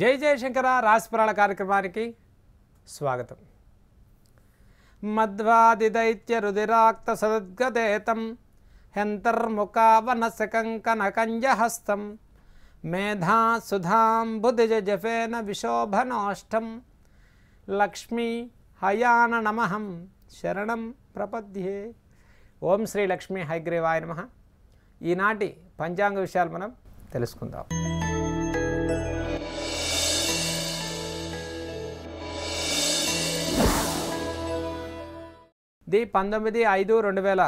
జై జయశంకర రాశిఫలాల కార్యక్రమానికి స్వాగతం మధ్వాది దైత్య రుదిరాక్త సద్గదేతం హెంతర్ముఖావనసకంకనకంజహస్తం మేధా సుధాం బుధిజఫేన విశోభనోష్టం లక్ష్మీ హయాన నమహం శరణం ప్రపద్యే ఓం శ్రీ లక్ష్మీ హైగ్రీవాయ నమ ఈనాటి పంచాంగ విషయాలు మనం తెలుసుకుందాం ది పంతొమ్మిది ఐదు రెండు వేల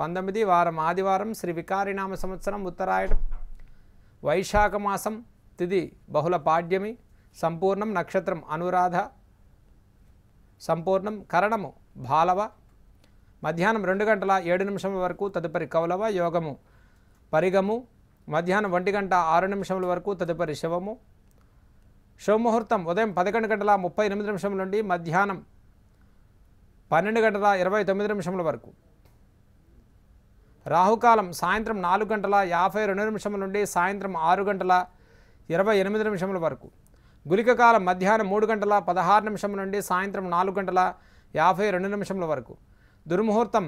పంతొమ్మిది వారం ఆదివారం శ్రీ వికారినామ సంవత్సరం ఉత్తరాయణం వైశాఖ మాసం తిది బహుళ పాడ్యమి సంపూర్ణం నక్షత్రం అనురాధ సంపూర్ణం కరణము బాలవ మధ్యాహ్నం రెండు గంటల ఏడు నిమిషం వరకు తదుపరి కౌలవ యోగము పరిగము మధ్యాహ్నం ఒంటి గంట ఆరు నిమిషముల వరకు తదుపరి శివము శివముహూర్తం ఉదయం పదకొండు గంటల ముప్పై ఎనిమిది నిమిషం నుండి మధ్యాహ్నం పన్నెండు గంటల ఇరవై తొమ్మిది నిమిషముల వరకు రాహుకాలం సాయంత్రం నాలుగు గంటల యాభై రెండు నిమిషముల నుండి సాయంత్రం ఆరు గంటల ఇరవై ఎనిమిది నిమిషముల వరకు గులికకాలం మధ్యాహ్నం మూడు గంటల పదహారు నిమిషముల నుండి సాయంత్రం నాలుగు గంటల యాభై రెండు నిమిషముల వరకు దుర్ముహూర్తం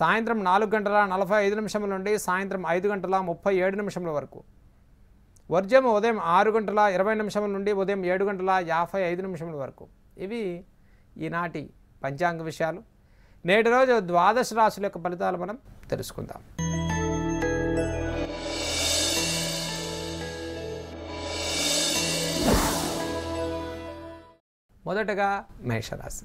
సాయంత్రం నాలుగు గంటల నలభై ఐదు నిమిషముల నుండి సాయంత్రం ఐదు గంటల ముప్పై ఏడు నిమిషముల వరకు వర్జం ఉదయం ఆరు గంటల ఇరవై నిమిషముల నుండి ఉదయం ఏడు గంటల యాభై ఐదు నిమిషముల వరకు ఇవి ఈనాటి పంచాంగ విషయాలు నేటి రోజు ద్వాదశ రాశుల యొక్క ఫలితాలు మనం తెలుసుకుందాం మొదటగా మేషరాశి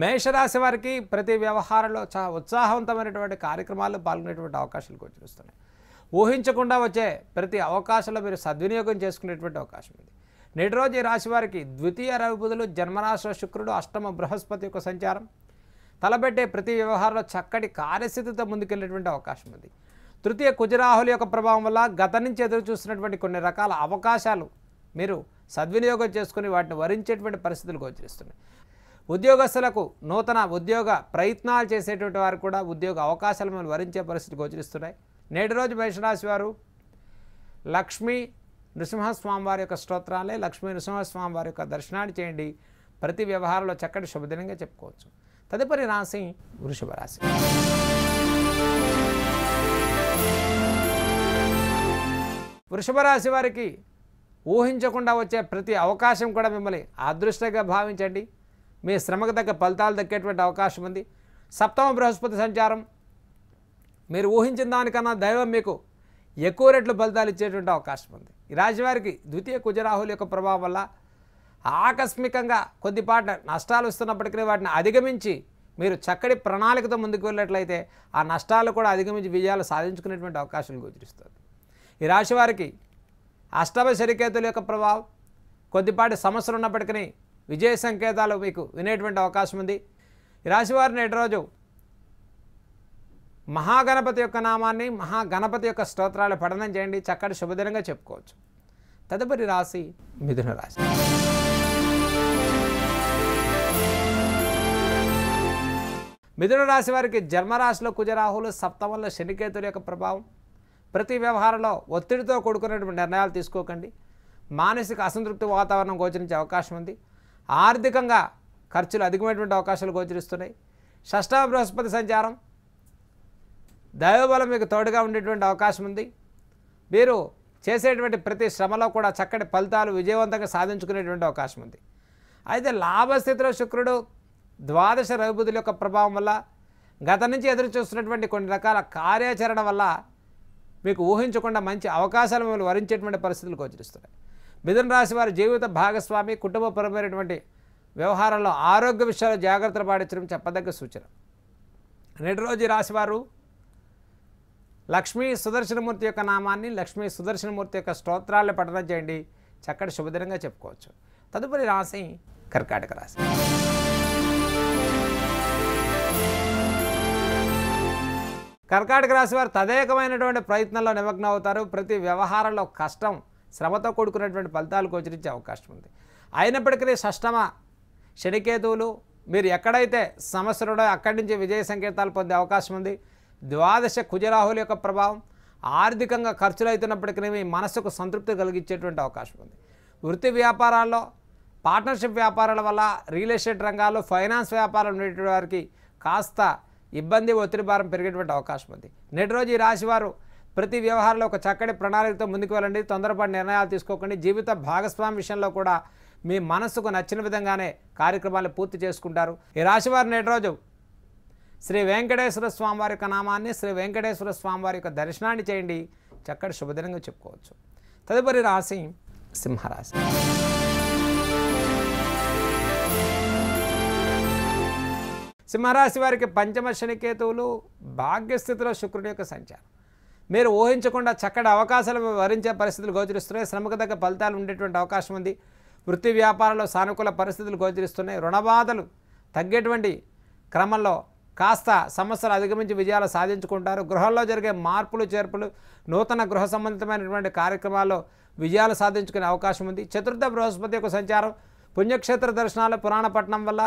మేషరాశి వారికి ప్రతి వ్యవహారంలో చాలా ఉత్సాహవంతమైనటువంటి కార్యక్రమాల్లో పాల్గొనేటువంటి అవకాశాలు గోచరిస్తున్నాయి ఊహించకుండా వచ్చే ప్రతి అవకాశంలో మీరు సద్వినియోగం చేసుకునేటువంటి అవకాశం ఉంది నేటి రోజు ఈ రాశి వారికి ద్వితీయ రవిబుధులు జన్మరాశ్ర శుక్రుడు అష్టమ బృహస్పతి యొక్క సంచారం తలబెట్టే ప్రతి వ్యవహారంలో చక్కటి కార్యస్థితితో ముందుకెళ్ళేటువంటి అవకాశం ఉంది తృతీయ కుజరాహుల యొక్క ప్రభావం వల్ల గత నుంచి ఎదురు చూస్తున్నటువంటి కొన్ని రకాల అవకాశాలు మీరు సద్వినియోగం చేసుకుని వాటిని వరించేటువంటి పరిస్థితులు గోచరిస్తున్నాయి ఉద్యోగస్తులకు నూతన ఉద్యోగ ప్రయత్నాలు చేసేటువంటి వారు కూడా ఉద్యోగ అవకాశాలు మనం వరించే పరిస్థితి గోచరిస్తున్నాయి నేటి రోజు మేషరాశి వారు లక్ష్మీ నృసింహస్వామి వారి యొక్క స్తోత్రాలే లక్ష్మీ నృసింహస్వామి వారి యొక్క దర్శనాన్ని చేయండి ప్రతి వ్యవహారంలో చక్కటి శుభదినంగా చెప్పుకోవచ్చు తదుపరి రాశి వృషభ రాశి వృషభ రాశి వారికి ఊహించకుండా వచ్చే ప్రతి అవకాశం కూడా మిమ్మల్ని అదృష్టంగా భావించండి మీ శ్రమకు తగ్గ ఫలితాలు దక్కేటువంటి అవకాశం ఉంది సప్తమ బృహస్పతి సంచారం మీరు ఊహించిన దానికన్నా దైవం మీకు ఎక్కువ రెట్లు ఫలితాలు ఇచ్చేటువంటి అవకాశం ఉంది ఈ రాజువారికి ద్వితీయ కుజరాహుల యొక్క ప్రభావం వల్ల ఆకస్మికంగా కొద్దిపాటి నష్టాలు వస్తున్నప్పటికీ వాటిని అధిగమించి మీరు చక్కటి ప్రణాళికతో ముందుకు వెళ్ళినట్లయితే ఆ నష్టాలు కూడా అధిగమించి విజయాలు సాధించుకునేటువంటి అవకాశం గోచరిస్తుంది ఈ రాశివారికి అష్టమ సరికేతుల యొక్క ప్రభావం కొద్దిపాటి సమస్యలు ఉన్నప్పటికీ విజయ సంకేతాలు మీకు వినేటువంటి అవకాశం ఉంది ఈ రాశివారి నేటి రోజు మహాగణపతి యొక్క నామాన్ని మహాగణపతి యొక్క స్తోత్రాలు పఠనం చేయండి చక్కటి శుభదినంగా చెప్పుకోవచ్చు తదుపరి రాశి మిథున రాశి మిథున రాశి వారికి జన్మరాశిలో కుజరాహులు సప్తమంలో శనికేతుడి యొక్క ప్రభావం ప్రతి వ్యవహారంలో ఒత్తిడితో కూడుకున్నటువంటి నిర్ణయాలు తీసుకోకండి మానసిక అసంతృప్తి వాతావరణం గోచరించే అవకాశం ఉంది ఆర్థికంగా ఖర్చులు అధికమైనటువంటి అవకాశాలు గోచరిస్తున్నాయి షష్టమ బృహస్పతి సంచారం దైవబలం మీకు తోడుగా ఉండేటువంటి అవకాశం ఉంది మీరు చేసేటువంటి ప్రతి శ్రమలో కూడా చక్కటి ఫలితాలు విజయవంతంగా సాధించుకునేటువంటి అవకాశం ఉంది అయితే లాభస్థితిలో శుక్రుడు ద్వాదశ రవిబుధుల యొక్క ప్రభావం వల్ల గత నుంచి ఎదురు చూస్తున్నటువంటి కొన్ని రకాల కార్యాచరణ వల్ల మీకు ఊహించకుండా మంచి అవకాశాలు మిమ్మల్ని వరించేటువంటి పరిస్థితులు గోచరిస్తున్నాయి మిథున రాశి వారి జీవిత భాగస్వామి కుటుంబపరమైనటువంటి వ్యవహారంలో ఆరోగ్య విషయాలు జాగ్రత్తలు పాటించడం చెప్పదగ్గ సూచన రెండు రోజు రాశివారు లక్ష్మీ సుదర్శనమూర్తి యొక్క నామాన్ని లక్ష్మీ సుదర్శనమూర్తి యొక్క స్తోత్రాలను పఠనం చేయండి చక్కటి శుభదినంగా చెప్పుకోవచ్చు తదుపరి రాశి కర్కాటక రాశి కర్కాటక రాశి వారు తదేకమైనటువంటి ప్రయత్నంలో నిమగ్నం అవుతారు ప్రతి వ్యవహారంలో కష్టం శ్రమతో కూడుకున్నటువంటి ఫలితాలు గోచరించే అవకాశం ఉంది అయినప్పటికీ షష్టమ శనికేతువులు మీరు ఎక్కడైతే సమస్యలుడో అక్కడి నుంచి విజయ సంకేతాలు పొందే అవకాశం ఉంది ద్వాదశ కుజరాహుల యొక్క ప్రభావం ఆర్థికంగా ఖర్చులు అవుతున్నప్పటికీ మనసుకు సంతృప్తి కలిగించేటువంటి అవకాశం ఉంది వృత్తి వ్యాపారాల్లో పార్ట్నర్షిప్ వ్యాపారాల వల్ల రియల్ ఎస్టేట్ రంగాల్లో ఫైనాన్స్ వ్యాపారం ఉండేటువంటి వారికి కాస్త ఇబ్బంది ఒత్తిడి భారం పెరిగేటువంటి అవకాశం ఉంది నేటి రోజు ఈ రాశివారు ప్రతి వ్యవహారంలో ఒక చక్కటి ప్రణాళికతో ముందుకు వెళ్ళండి తొందరపాటు నిర్ణయాలు తీసుకోకండి జీవిత భాగస్వామి విషయంలో కూడా మీ మనస్సుకు నచ్చిన విధంగానే కార్యక్రమాలు పూర్తి చేసుకుంటారు ఈ రాశివారు నేటి రోజు శ్రీ వెంకటేశ్వర స్వామివారి యొక్క నామాన్ని శ్రీ వెంకటేశ్వర స్వామివారి యొక్క దర్శనాన్ని చేయండి చక్కటి శుభదినంగా చెప్పుకోవచ్చు తదుపరి రాశి సింహరాశి సింహరాశి వారికి పంచమ శనికేతువులు భాగ్యస్థితిలో శుక్రుడి యొక్క సంచారం మీరు ఊహించకుండా చక్కటి అవకాశాలు వరించే పరిస్థితులు గోచరిస్తున్నాయి శ్రమకు తగ్గ ఫలితాలు ఉండేటువంటి అవకాశం ఉంది వృత్తి వ్యాపారంలో సానుకూల పరిస్థితులు గోచరిస్తున్నాయి రుణబాధలు తగ్గేటువంటి క్రమంలో కాస్త సమస్యలు అధిగమించి విజయాలు సాధించుకుంటారు గృహంలో జరిగే మార్పులు చేర్పులు నూతన గృహ సంబంధితమైనటువంటి కార్యక్రమాల్లో విజయాలు సాధించుకునే అవకాశం ఉంది చతుర్థ బృహస్పతి యొక్క సంచారం పుణ్యక్షేత్ర దర్శనాలు పురాణపట్నం వల్ల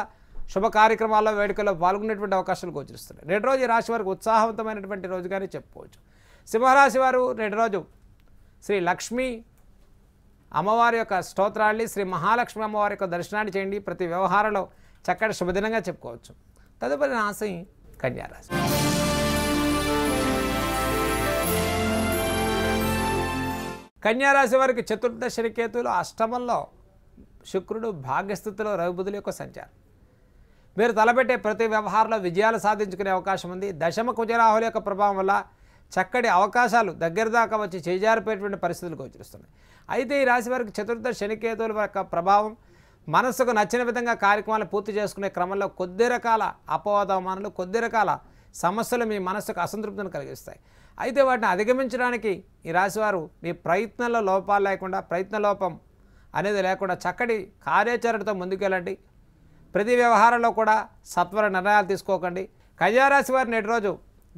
శుభ కార్యక్రమాల్లో వేడుకల్లో పాల్గొనేటువంటి అవకాశాలు గోచరిస్తున్నాయి నేటి రోజు రాశి వారికి ఉత్సాహవంతమైనటువంటి రోజుగానే చెప్పుకోవచ్చు సింహరాశి వారు నేటి రోజు శ్రీ లక్ష్మి అమ్మవారి యొక్క స్తోత్రాన్ని శ్రీ మహాలక్ష్మి అమ్మవారి యొక్క దర్శనాన్ని చేయండి ప్రతి వ్యవహారంలో చక్కటి శుభదినంగా చెప్పుకోవచ్చు తదుపరి రాశి కన్యారాశి కన్యారాశి వారికి చతుర్థ శనికేతులు అష్టమంలో శుక్రుడు భాగ్యస్థితిలో రవిబుధుల యొక్క సంచారం మీరు తలపెట్టే ప్రతి వ్యవహారంలో విజయాలు సాధించుకునే అవకాశం ఉంది దశమ కుజరాహుల యొక్క ప్రభావం వల్ల చక్కటి అవకాశాలు దగ్గర దాకా వచ్చి చేజారిపోయేటువంటి పరిస్థితులు గోచరిస్తున్నాయి అయితే ఈ రాశి వారికి చతుర్థ శనికేతువుల యొక్క ప్రభావం మనసుకు నచ్చిన విధంగా కార్యక్రమాలు పూర్తి చేసుకునే క్రమంలో కొద్ది రకాల అపవాదమానాలు కొద్ది రకాల సమస్యలు మీ మనసుకు అసంతృప్తిని కలిగిస్తాయి అయితే వాటిని అధిగమించడానికి ఈ రాశివారు మీ ప్రయత్నంలో లోపాలు లేకుండా ప్రయత్న లోపం అనేది లేకుండా చక్కటి కార్యాచరణతో ముందుకెళ్ళండి ప్రతి వ్యవహారంలో కూడా సత్వర నిర్ణయాలు తీసుకోకండి కన్యారాశి వారి నేటి రోజు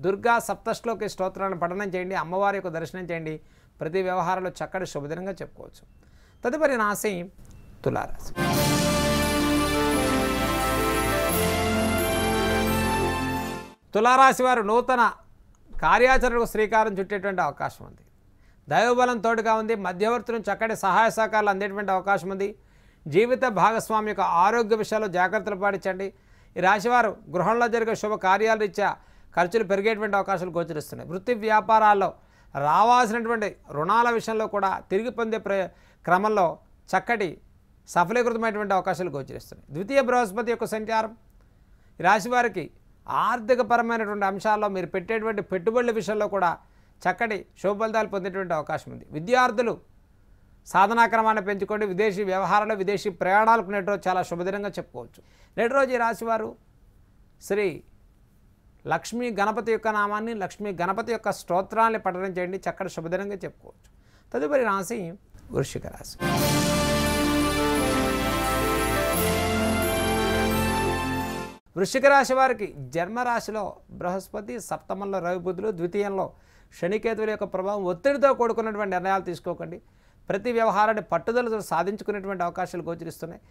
దుర్గా సప్తశ్లోకి స్తోత్రాలను పఠనం చేయండి అమ్మవారి యొక్క దర్శనం చేయండి ప్రతి వ్యవహారంలో చక్కటి శుభదినంగా చెప్పుకోవచ్చు తదుపరి నాశయం తులారాశి తులారాశి వారు నూతన కార్యాచరణకు శ్రీకారం చుట్టేటువంటి అవకాశం ఉంది దైవబలం తోడుగా ఉంది మధ్యవర్తుల నుంచి అక్కడే సహాయ సహకారాలు అందేటువంటి అవకాశం ఉంది జీవిత భాగస్వామి యొక్క ఆరోగ్య విషయాల్లో జాగ్రత్తలు పాటించండి ఈ రాశివారు గృహంలో జరిగే శుభ కార్యాల రీత్యా ఖర్చులు పెరిగేటువంటి అవకాశాలు గోచరిస్తున్నాయి వృత్తి వ్యాపారాల్లో రావాల్సినటువంటి రుణాల విషయంలో కూడా తిరిగి పొందే క్రమంలో చక్కటి సఫలీకృతమైనటువంటి అవకాశాలు గోచరిస్తున్నాయి ద్వితీయ బృహస్పతి యొక్క సంచారం రాశివారికి ఆర్థికపరమైనటువంటి అంశాల్లో మీరు పెట్టేటువంటి పెట్టుబడుల విషయంలో కూడా చక్కటి శుభఫలితాలు పొందేటువంటి అవకాశం ఉంది విద్యార్థులు సాధనాక్రమాన్ని పెంచుకోండి విదేశీ వ్యవహారాలు విదేశీ ప్రయాణాలకు నేటి రోజు చాలా శుభదినంగా చెప్పుకోవచ్చు నేటి రోజు ఈ రాశివారు శ్రీ లక్ష్మీ గణపతి యొక్క నామాన్ని లక్ష్మీ గణపతి యొక్క స్తోత్రాన్ని పఠనం చేయండి చక్కటి శుభదినంగా చెప్పుకోవచ్చు తదుపరి రాశి వృషిక రాశి వృషిక రాశి వారికి జన్మరాశిలో బృహస్పతి సప్తమంలో రవిబుద్ధులు ద్వితీయంలో శనికేతువుల యొక్క ప్రభావం ఒత్తిడితో కూడుకున్నటువంటి నిర్ణయాలు తీసుకోకండి ప్రతి వ్యవహారాన్ని పట్టుదలతో సాధించుకునేటువంటి అవకాశాలు గోచరిస్తున్నాయి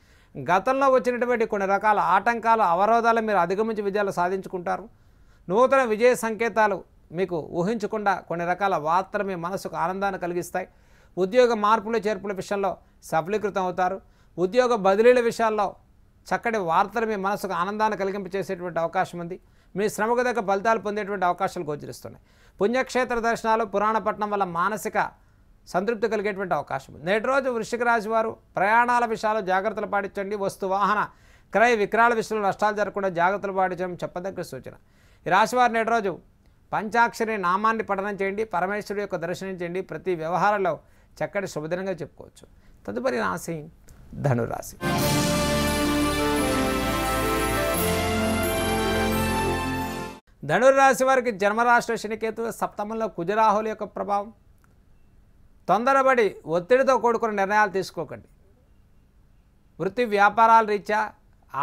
గతంలో వచ్చినటువంటి కొన్ని రకాల ఆటంకాలు అవరోధాలు మీరు అధిగమించి విజయాలు సాధించుకుంటారు నూతన విజయ సంకేతాలు మీకు ఊహించకుండా కొన్ని రకాల వార్తలు మీ మనసుకు ఆనందాన్ని కలిగిస్తాయి ఉద్యోగ మార్పులు చేర్పుల విషయంలో సఫలీకృతం అవుతారు ఉద్యోగ బదిలీల విషయాల్లో చక్కటి వార్తలు మీ మనసుకు ఆనందాన్ని కలిగింపచేసేటువంటి అవకాశం ఉంది మీ శ్రమకు దగ్గర ఫలితాలు పొందేటువంటి అవకాశాలు గోచరిస్తున్నాయి పుణ్యక్షేత్ర దర్శనాలు పురాణపట్నం వల్ల మానసిక సంతృప్తి కలిగేటువంటి అవకాశం ఉంది నేటి రోజు వృషిక రాశి వారు ప్రయాణాల విషయాలు జాగ్రత్తలు పాటించండి వస్తు వాహన క్రయ విక్రయాల విషయంలో నష్టాలు జరగకుండా జాగ్రత్తలు పాటించడం చెప్పదగ్గ సూచన ఈ రాశి వారు నేటి రోజు పంచాక్షరి నామాన్ని పఠనం చేయండి పరమేశ్వరుడు యొక్క దర్శనం చేయండి ప్రతి వ్యవహారంలో చక్కటి శుభదినంగా చెప్పుకోవచ్చు తదుపరి రాశి ధనురాశి ధనుర్రాశి వారికి జన్మరాష్ట్ర శనికేతు సప్తమంలో కుజరాహుల యొక్క ప్రభావం తొందరపడి ఒత్తిడితో కూడుకున్న నిర్ణయాలు తీసుకోకండి వృత్తి వ్యాపారాల రీత్యా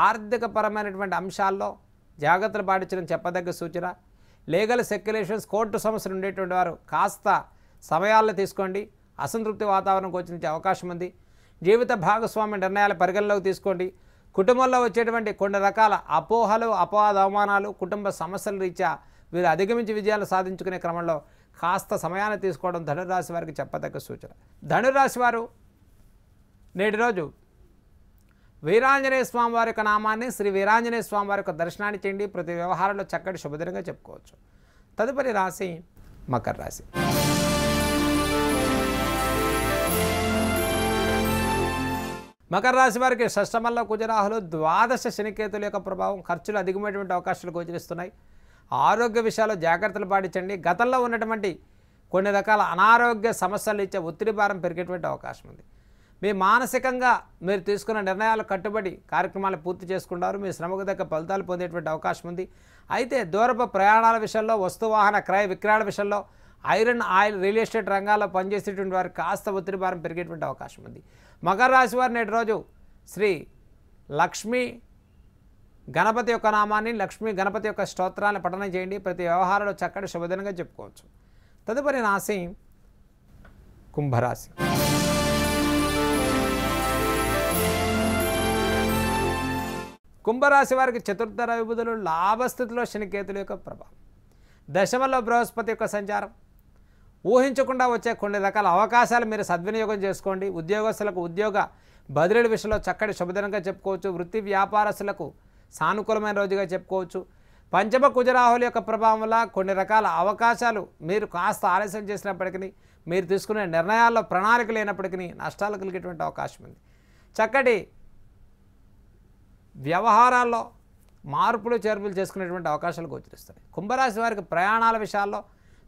ఆర్థికపరమైనటువంటి అంశాల్లో జాగ్రత్తలు పాటించడం చెప్పదగ్గ సూచన లీగల్ సెక్యులేషన్స్ కోర్టు సమస్యలు ఉండేటువంటి వారు కాస్త సమయాల్లో తీసుకోండి అసంతృప్తి వాతావరణం వచ్చిన అవకాశం ఉంది జీవిత భాగస్వామి నిర్ణయాలు పరిగణలోకి తీసుకోండి కుటుంబంలో వచ్చేటువంటి కొన్ని రకాల అపోహలు అపవాద అవమానాలు కుటుంబ సమస్యల రీత్యా వీరు అధిగమించి విజయాలు సాధించుకునే క్రమంలో కాస్త సమయాన్ని తీసుకోవడం ధనురాశి వారికి చెప్పదగ్గ సూచన ధనురాశి వారు నేటి రోజు వీరాంజనేయ స్వామి వారి యొక్క నామాన్ని శ్రీ వీరాంజనేయ స్వామి వారి యొక్క దర్శనాన్ని చేయండి ప్రతి వ్యవహారంలో చక్కటి శుభదినంగా చెప్పుకోవచ్చు తదుపరి రాశి మకర రాశి మకర రాశి వారికి షష్టమల్ల కుజరాహులు ద్వాదశ శనికేతుల యొక్క ప్రభావం ఖర్చులు అధికమైనటువంటి అవకాశాలు గోచరిస్తున్నాయి ఆరోగ్య విషయాల్లో జాగ్రత్తలు పాటించండి గతంలో ఉన్నటువంటి కొన్ని రకాల అనారోగ్య సమస్యలు ఇచ్చే ఒత్తిడి భారం పెరిగేటువంటి అవకాశం ఉంది మీ మానసికంగా మీరు తీసుకున్న నిర్ణయాలు కట్టుబడి కార్యక్రమాలు పూర్తి చేసుకుంటారు మీ శ్రమకు తగ్గ ఫలితాలు పొందేటువంటి అవకాశం ఉంది అయితే దూరపు ప్రయాణాల విషయంలో వస్తువాహన క్రయ విక్రయాల విషయంలో ఐరన్ ఆయిల్ రియల్ ఎస్టేట్ రంగాల్లో పనిచేసేటువంటి వారికి కాస్త ఒత్తిడి భారం పెరిగేటువంటి అవకాశం ఉంది మకర రాశి వారు నేటి రోజు శ్రీ లక్ష్మీ గణపతి యొక్క నామాన్ని లక్ష్మీ గణపతి యొక్క స్తోత్రాన్ని పఠనం చేయండి ప్రతి వ్యవహారంలో చక్కటి శుభదినంగా చెప్పుకోవచ్చు తదుపరి రాశి కుంభరాశి కుంభరాశి వారికి చతుర్థ రవిబుధులు లాభస్థితిలో శనికేతుల యొక్క ప్రభావం దశమలో బృహస్పతి యొక్క సంచారం ఊహించకుండా వచ్చే కొన్ని రకాల అవకాశాలు మీరు సద్వినియోగం చేసుకోండి ఉద్యోగస్తులకు ఉద్యోగ బదిలీల విషయంలో చక్కటి శుభదినంగా చెప్పుకోవచ్చు వృత్తి వ్యాపారస్తులకు సానుకూలమైన రోజుగా చెప్పుకోవచ్చు పంచమ కుజరాహుల యొక్క ప్రభావం వల్ల కొన్ని రకాల అవకాశాలు మీరు కాస్త ఆలస్యం చేసినప్పటికీ మీరు తీసుకునే నిర్ణయాల్లో ప్రణాళిక లేనప్పటికీ నష్టాలు కలిగేటువంటి అవకాశం ఉంది చక్కటి వ్యవహారాల్లో మార్పులు చేర్పులు చేసుకునేటువంటి అవకాశాలు గోచరిస్తాయి కుంభరాశి వారికి ప్రయాణాల విషయాల్లో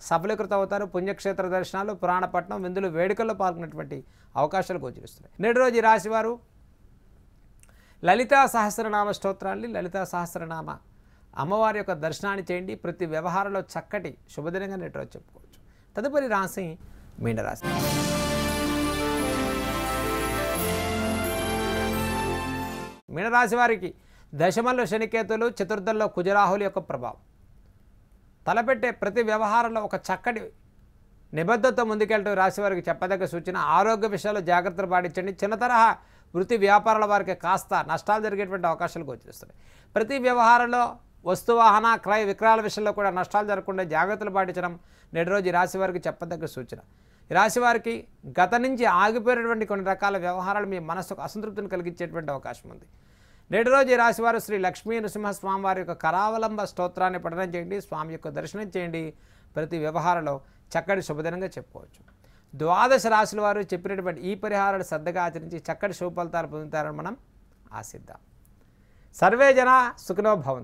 సఫలీకృతం అవుతారు పుణ్యక్షేత్ర దర్శనాలు పురాణపట్నం విందులు వేడుకల్లో పాల్గొన్నటువంటి అవకాశాలు గోచరిస్తున్నాయి నేటి రోజు రాశివారు లలితా సహస్రనామ స్తోత్రాన్ని లలితా సహస్రనామ అమ్మవారి యొక్క దర్శనాన్ని చేయండి ప్రతి వ్యవహారంలో చక్కటి శుభదినంగా నేటి రోజు చెప్పుకోవచ్చు తదుపరి రాశి మీనరాశి మీనరాశి వారికి దశమల్లో శనికేతులు చతుర్థంలో కుజరాహుల యొక్క ప్రభావం తలపెట్టే ప్రతి వ్యవహారంలో ఒక చక్కటి నిబద్ధత ముందుకెళ్ళటం రాశి వారికి చెప్పదగ్గ సూచన ఆరోగ్య విషయాల్లో జాగ్రత్తలు పాటించండి చిన్న తరహా వృత్తి వ్యాపారాల వారికి కాస్త నష్టాలు జరిగేటువంటి అవకాశాలు గోచరిస్తున్నాయి ప్రతి వ్యవహారంలో వస్తువాహన క్రయ విక్రయాల విషయంలో కూడా నష్టాలు జరగకుండా జాగ్రత్తలు పాటించడం నేటి రోజు రాశి వారికి చెప్పదగ్గ సూచన రాశివారికి గత నుంచి ఆగిపోయినటువంటి కొన్ని రకాల వ్యవహారాలు మీ మనసుకు అసంతృప్తిని కలిగించేటువంటి అవకాశం ఉంది నేటి రోజు రాశివారు శ్రీ లక్ష్మీ నృసింహస్వామి వారి యొక్క కరావలంబ స్తోత్రాన్ని పఠనం చేయండి స్వామి యొక్క దర్శనం చేయండి ప్రతి వ్యవహారంలో చక్కటి శుభదినంగా చెప్పుకోవచ్చు ద్వాదశ రాశుల వారు చెప్పినటువంటి ఈ పరిహారాలు శ్రద్ధగా ఆచరించి చక్కటి శుభఫలితాలు పొందుతారని మనం ఆశిద్దాం సర్వే జన సుఖినో